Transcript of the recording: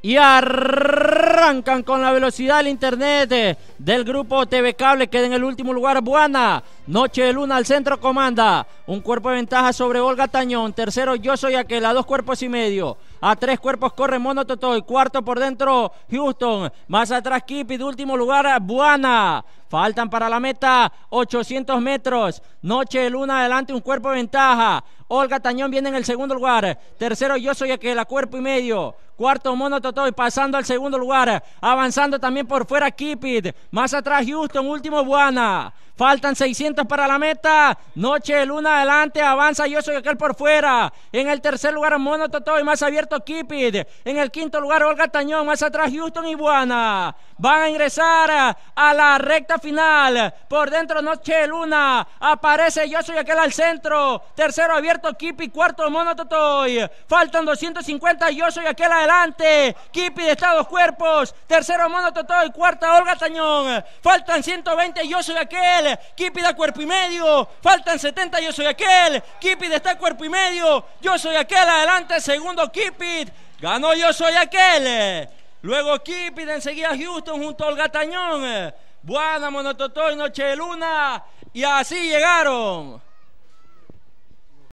y arrancan con la velocidad del internet eh, del grupo TV Cable, queda en el último lugar Buana. Noche de Luna al centro comanda. Un cuerpo de ventaja sobre Olga Tañón. Tercero, yo soy aquel, a dos cuerpos y medio. A tres cuerpos corre Mono Totoy. Cuarto por dentro, Houston. Más atrás, Kipi. De último lugar, Buana. Faltan para la meta 800 metros. Noche de Luna adelante, un cuerpo de ventaja. Olga Tañón viene en el segundo lugar. Tercero, yo soy aquel, cuerpo y medio. Cuarto, Mono Y pasando al segundo lugar. Avanzando también por fuera, Kipit. Más atrás, Houston. Último, Buana. Faltan 600 para la meta. Noche, Luna adelante, avanza Yo soy aquel por fuera. En el tercer lugar, Mono Totoy. y más abierto Kipid. En el quinto lugar, Olga Tañón. Más atrás, Houston y Buana. Van a ingresar a la recta final. Por dentro, Noche, Luna. Aparece Yo soy aquel al centro. Tercero, abierto Kipid. Cuarto, Mono Totoy. Faltan 250. Yo soy aquel adelante. Kipid está dos cuerpos. Tercero, Mono Totoy. Cuarta, Olga Tañón. Faltan 120. Yo soy aquel. Kipid a cuerpo y medio, faltan 70, yo soy aquel, Kipid está cuerpo y medio, yo soy aquel, adelante, segundo Kipit, ganó yo soy aquel. Luego Kipit enseguida Houston junto al Gatañón, Buena, Monototoy, Noche de Luna, y así llegaron.